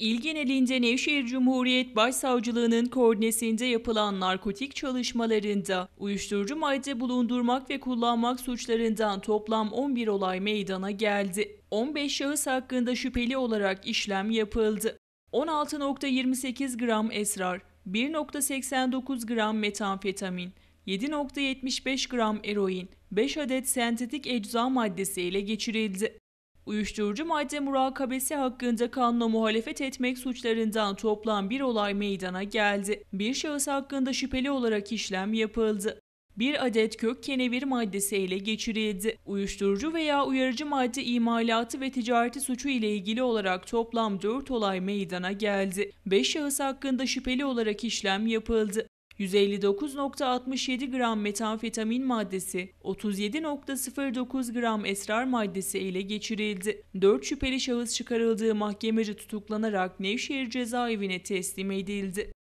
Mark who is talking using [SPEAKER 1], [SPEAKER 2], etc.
[SPEAKER 1] İl genelinde Nevşehir Cumhuriyet Başsavcılığının koordinesinde yapılan narkotik çalışmalarında uyuşturucu madde bulundurmak ve kullanmak suçlarından toplam 11 olay meydana geldi. 15 şahıs hakkında şüpheli olarak işlem yapıldı. 16.28 gram esrar, 1.89 gram metamfetamin, 7.75 gram eroin, 5 adet sentetik ecza maddesi ele geçirildi. Uyuşturucu madde murakabesi hakkında kanla muhalefet etmek suçlarından toplam bir olay meydana geldi. Bir şahıs hakkında şüpheli olarak işlem yapıldı. Bir adet kök kenevir maddesi ele geçirildi. Uyuşturucu veya uyarıcı madde imalatı ve ticareti suçu ile ilgili olarak toplam 4 olay meydana geldi. 5 şahıs hakkında şüpheli olarak işlem yapıldı. 159.67 gram metamfetamin maddesi, 37.09 gram esrar maddesi ele geçirildi. 4 şüpheli şahıs çıkarıldığı mahkemece tutuklanarak Nevşehir cezaevine teslim edildi.